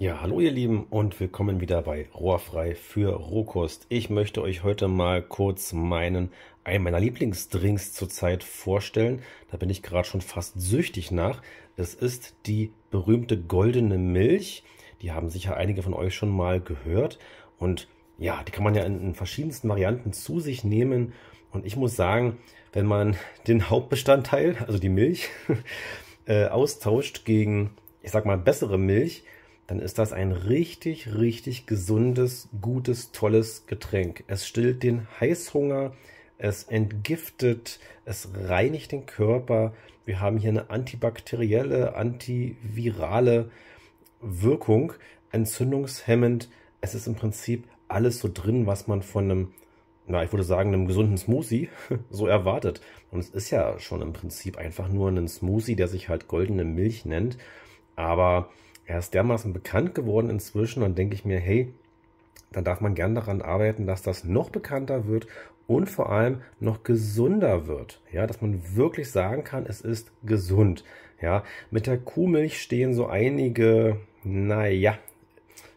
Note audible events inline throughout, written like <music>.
Ja, hallo ihr Lieben und willkommen wieder bei Rohrfrei für Rohkost. Ich möchte euch heute mal kurz meinen, einen meiner Lieblingsdrinks zurzeit vorstellen. Da bin ich gerade schon fast süchtig nach. Es ist die berühmte goldene Milch. Die haben sicher einige von euch schon mal gehört. Und ja, die kann man ja in, in verschiedensten Varianten zu sich nehmen. Und ich muss sagen, wenn man <laughs> den Hauptbestandteil, also die Milch, <laughs> äh, austauscht gegen, ich sag mal, bessere Milch, dann ist das ein richtig, richtig gesundes, gutes, tolles Getränk. Es stillt den Heißhunger, es entgiftet, es reinigt den Körper. Wir haben hier eine antibakterielle, antivirale Wirkung, entzündungshemmend. Es ist im Prinzip alles so drin, was man von einem, na, ich würde sagen, einem gesunden Smoothie <laughs> so erwartet. Und es ist ja schon im Prinzip einfach nur ein Smoothie, der sich halt goldene Milch nennt. Aber er ist dermaßen bekannt geworden inzwischen, dann denke ich mir, hey, dann darf man gern daran arbeiten, dass das noch bekannter wird und vor allem noch gesunder wird. Ja, dass man wirklich sagen kann, es ist gesund. Ja, mit der Kuhmilch stehen so einige, naja,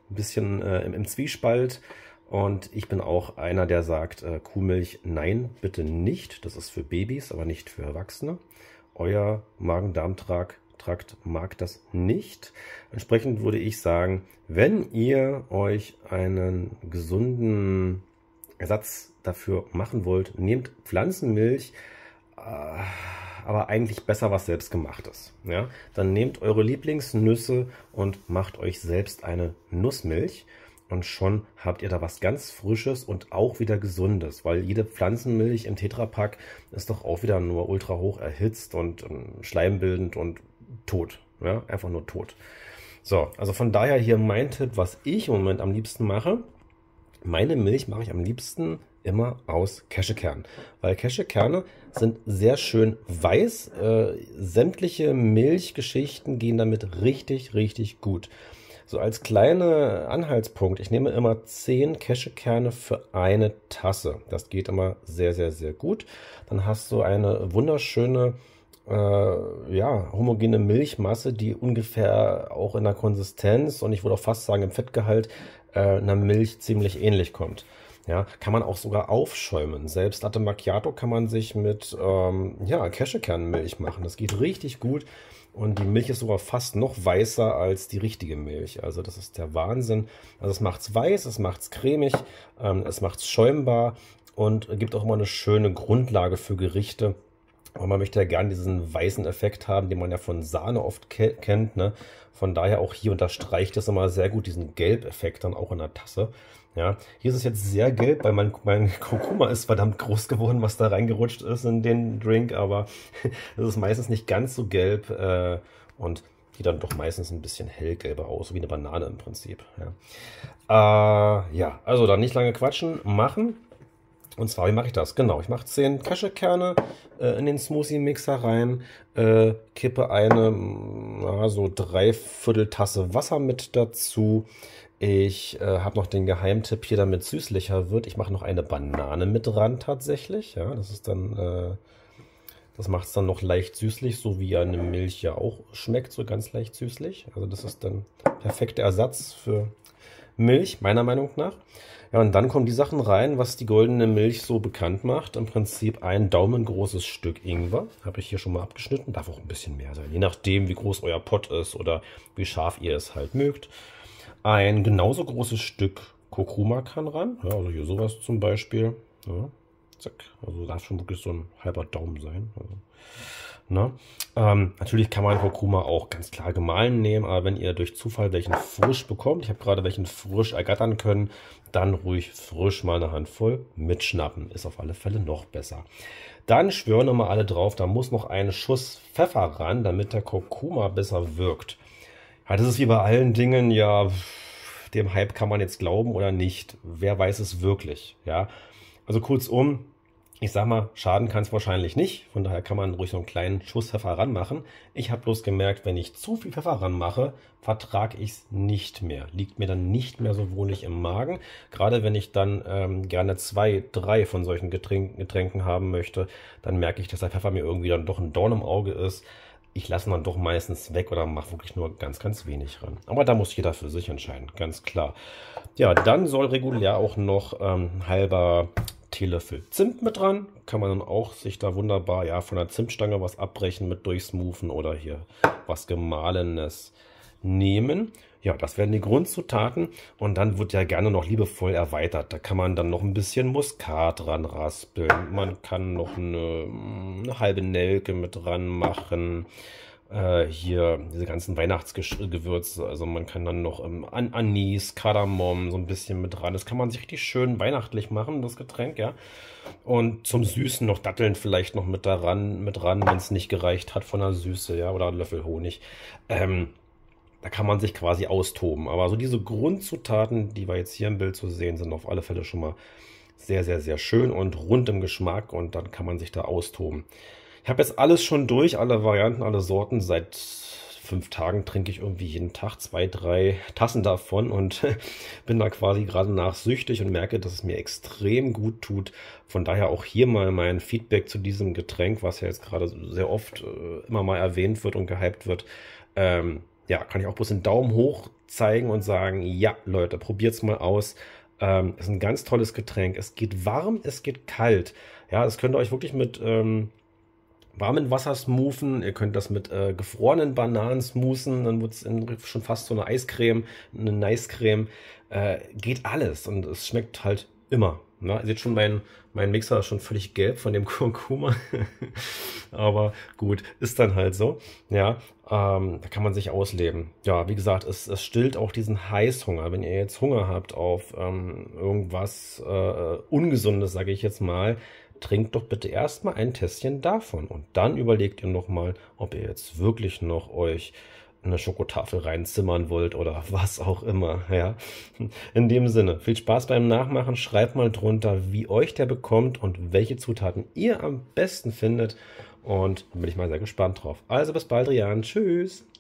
ein bisschen äh, im, im, Zwiespalt. Und ich bin auch einer, der sagt, äh, Kuhmilch, nein, bitte nicht. Das ist für Babys, aber nicht für Erwachsene. Euer Magen-Darm-Trag Trakt mag das nicht. Entsprechend würde ich sagen, wenn ihr euch einen gesunden Ersatz dafür machen wollt, nehmt Pflanzenmilch, äh, aber eigentlich besser was selbstgemachtes. Ja? Dann nehmt eure Lieblingsnüsse und macht euch selbst eine Nussmilch. Und schon habt ihr da was ganz Frisches und auch wieder Gesundes, weil jede Pflanzenmilch im Tetrapack ist doch auch wieder nur ultra hoch erhitzt und ähm, schleimbildend und tot. Ja? Einfach nur tot. So, also von daher hier mein Tipp, was ich im Moment am liebsten mache. Meine Milch mache ich am liebsten immer aus Cashewkernen, weil Cashewkerne sind sehr schön weiß. Äh, sämtliche Milchgeschichten gehen damit richtig, richtig gut. So als kleiner Anhaltspunkt, ich nehme immer 10 Cashewkerne für eine Tasse. Das geht immer sehr, sehr, sehr gut. Dann hast du eine wunderschöne äh, ja, homogene Milchmasse, die ungefähr auch in der Konsistenz und ich würde auch fast sagen im Fettgehalt äh, einer Milch ziemlich ähnlich kommt. Ja, kann man auch sogar aufschäumen. Selbst Latte Macchiato kann man sich mit ähm, ja, Cashewkernmilch machen. Das geht richtig gut. Und die Milch ist sogar fast noch weißer als die richtige Milch. Also das ist der Wahnsinn. Also es macht es weiß, es macht es cremig, ähm, es macht's schäumbar und gibt auch immer eine schöne Grundlage für Gerichte aber man möchte ja gerne diesen weißen Effekt haben, den man ja von Sahne oft ke kennt. Ne? Von daher auch hier unterstreicht das immer sehr gut diesen Gelb-Effekt dann auch in der Tasse. Ja, hier ist es jetzt sehr gelb, weil mein, mein Kurkuma ist verdammt groß geworden, was da reingerutscht ist in den Drink, aber <laughs> es ist meistens nicht ganz so gelb äh, und die dann doch meistens ein bisschen hellgelber aus, wie eine Banane im Prinzip. Ja, äh, ja also dann nicht lange quatschen, machen. Und zwar, wie mache ich das? Genau, ich mache 10 Cashewkerne äh, in den Smoothie-Mixer rein, äh, kippe eine na, mm, so dreiviertel Tasse Wasser mit dazu. Ich äh, habe noch den Geheimtipp hier, damit süßlicher wird. Ich mache noch eine Banane mit dran tatsächlich. Ja, das ist dann, äh, das macht es dann noch leicht süßlich, so wie eine Milch ja auch schmeckt, so ganz leicht süßlich. Also das ist dann perfekter Ersatz für Milch, meiner Meinung nach. Ja, und dann kommen die Sachen rein, was die goldene Milch so bekannt macht. Im Prinzip ein daumengroßes Stück Ingwer. Habe ich hier schon mal abgeschnitten. Darf auch ein bisschen mehr sein. Je nachdem, wie groß euer Pott ist oder wie scharf ihr es halt mögt. Ein genauso großes Stück Kurkuma kann ran. Ja, also hier sowas zum Beispiel. Ja, zack. Also darf schon wirklich so ein halber Daumen sein. Also. Ne? Ähm, natürlich kann man Kurkuma auch ganz klar gemahlen nehmen, aber wenn ihr durch Zufall welchen frisch bekommt, ich habe gerade welchen frisch ergattern können, dann ruhig frisch mal eine Handvoll mitschnappen. Ist auf alle Fälle noch besser. Dann schwören immer alle drauf, da muss noch ein Schuss Pfeffer ran, damit der Kurkuma besser wirkt. Ja, das ist wie bei allen Dingen, ja, dem Hype kann man jetzt glauben oder nicht. Wer weiß es wirklich, ja. Also kurzum, ich sag mal, schaden kann es wahrscheinlich nicht. Von daher kann man ruhig so einen kleinen Schuss Pfeffer ranmachen. Ich habe bloß gemerkt, wenn ich zu viel Pfeffer ranmache, vertrage ich es nicht mehr. Liegt mir dann nicht mehr so wohlig im Magen. Gerade wenn ich dann ähm, gerne zwei, drei von solchen Getränk Getränken haben möchte, dann merke ich, dass der Pfeffer mir irgendwie dann doch ein Dorn im Auge ist. Ich lasse ihn dann doch meistens weg oder mache wirklich nur ganz, ganz wenig ran. Aber da muss jeder für sich entscheiden, ganz klar. Ja, dann soll regulär auch noch ähm, halber Teelöffel Zimt mit dran. Kann man dann auch sich da wunderbar ja, von der Zimtstange was abbrechen mit durchsmoothen oder hier was Gemahlenes nehmen. Ja, das werden die Grundzutaten und dann wird ja gerne noch liebevoll erweitert. Da kann man dann noch ein bisschen Muskat dran raspeln. Man kann noch eine, mm, eine halbe Nelke mit dran machen äh, hier diese ganzen Weihnachtsgewürze. Also man kann dann noch ähm, An Anis, Kardamom so ein bisschen mit dran. Das kann man sich richtig schön weihnachtlich machen, das Getränk, ja. Und zum Süßen noch Datteln vielleicht noch mit daran, mit ran, wenn es nicht gereicht hat von der Süße, ja, oder einen Löffel Honig. Ähm, da kann man sich quasi austoben. Aber so diese Grundzutaten, die wir jetzt hier im Bild zu sehen, sind auf alle Fälle schon mal sehr, sehr, sehr schön und rund im Geschmack und dann kann man sich da austoben. Ich habe jetzt alles schon durch, alle Varianten, alle Sorten. Seit fünf Tagen trinke ich irgendwie jeden Tag zwei, drei Tassen davon und <laughs> bin da quasi gerade nachsüchtig und merke, dass es mir extrem gut tut. Von daher auch hier mal mein Feedback zu diesem Getränk, was ja jetzt gerade sehr oft äh, immer mal erwähnt wird und gehypt wird. Ähm, ja, kann ich auch bloß einen Daumen hoch zeigen und sagen, ja, Leute, probiert's mal aus. Ähm, ist ein ganz tolles Getränk. Es geht warm, es geht kalt. Ja, das könnt ihr euch wirklich mit ähm, warmen Wasser smoothen, ihr könnt das mit äh, gefrorenen Bananen smoothen, dann wird es schon fast so eine Eiscreme, eine Nice-Creme. Äh, geht alles und es schmeckt halt immer. Ne? Ihr seht schon, mein, mein Mixer ist schon völlig gelb von dem <laughs> Kurkuma. Aber gut, ist dann halt so. Ja, ähm, da kann man sich ausleben. Ja, wie gesagt, es, es stillt auch diesen Heißhunger. Wenn ihr jetzt Hunger habt auf ähm, irgendwas äh, äh Ungesundes, sage ich jetzt mal, trinkt doch bitte erstmal ein Tässchen davon und dann überlegt ihr nochmal, ob ihr jetzt wirklich noch euch eine Schokotafel reinzimmern wollt oder <laughs> was auch immer, ja. In dem Sinne, viel Spaß beim Nachmachen. Schreibt mal drunter, wie euch der bekommt und welche Zutaten ihr am besten findet. Und bin ich mal sehr gespannt drauf. Also bis bald, Rian. Tschüss.